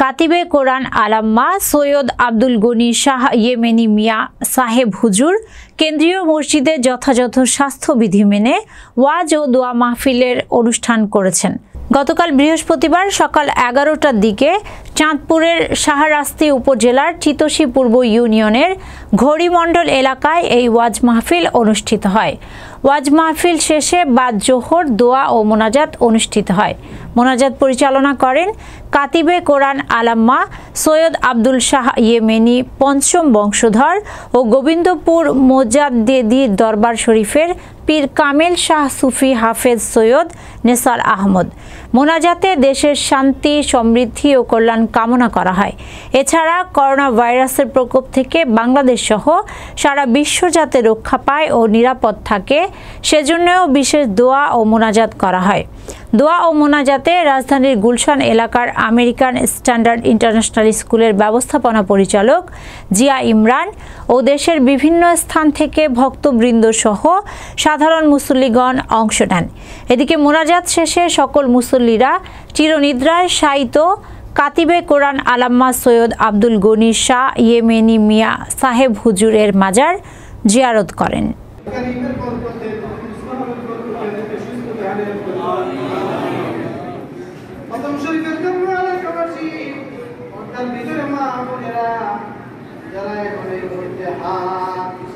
কাতিবে কোরআন আলাম্মা সৈয়দ আব্দুল গনি শাহ ইয়েমেনি মিয়া সাহেব হুজুর কেন্দ্রীয় মসজিদে যথাযথ স্বাস্থ্যবিধি মেনে ওয়াজ ও দোয়া মাহফিলের অনুষ্ঠান করেছেন গতকাল বৃহস্পতিবার সকাল এগারোটার দিকে চাঁদপুরের শাহরাস্তি উপজেলার চিতোষী পূর্ব ইউনিয়নের ঘড়িমণ্ডল এলাকায় এই ওয়াজ মাহফিল অনুষ্ঠিত হয় ওয়াজ মাহফিল শেষে বাদ জোহর দোয়া ও মোনাজাত অনুষ্ঠিত হয় মোনাজাত পরিচালনা করেন কাতিবে কোরআন আলাম্মা সৈয়দ আব্দুল শাহ ইয়েমেনি পঞ্চম বংশধর ও গোবিন্দপুর মোজাদ্দেদির দরবার শরীফের পীর কামেল শাহ সুফি হাফেজ সৈয়দ নেসার আহমদ মোনাজাতে দেশের শান্তি সমৃদ্ধি ও কল্যাণ কামনা করা হয় এছাড়া করোনা ভাইরাসের প্রকোপ থেকে বাংলাদেশ সহ সারা বিশ্ব যাতে রক্ষা পায় ও নিরাপদ থাকে সেজন্যও বিশেষ দোয়া ও মোনাজাত করা হয় দোয়া ও মোনাজাতে রাজধানীর গুলশান এলাকার আমেরিকান স্ট্যান্ডার্ড ইন্টারন্যাশনাল স্কুলের ব্যবস্থাপনা পরিচালক জিয়া ইমরান ও দেশের বিভিন্ন স্থান থেকে ভক্তবৃন্দ সহ সাধারণ মুসল্লিগণ অংশ নেন এদিকে মোনাজাত শেষে সকল মুসল্লিরা চিরনিদ্রায় শায়িত কাতিবে কোরআন আলাম্মা সৈয়দ আব্দুল গনি শাহ ইয়েমেনি মিয়া সাহেব হুজুরের মাজার জিয়ারত করেন যারা এখন এই হাত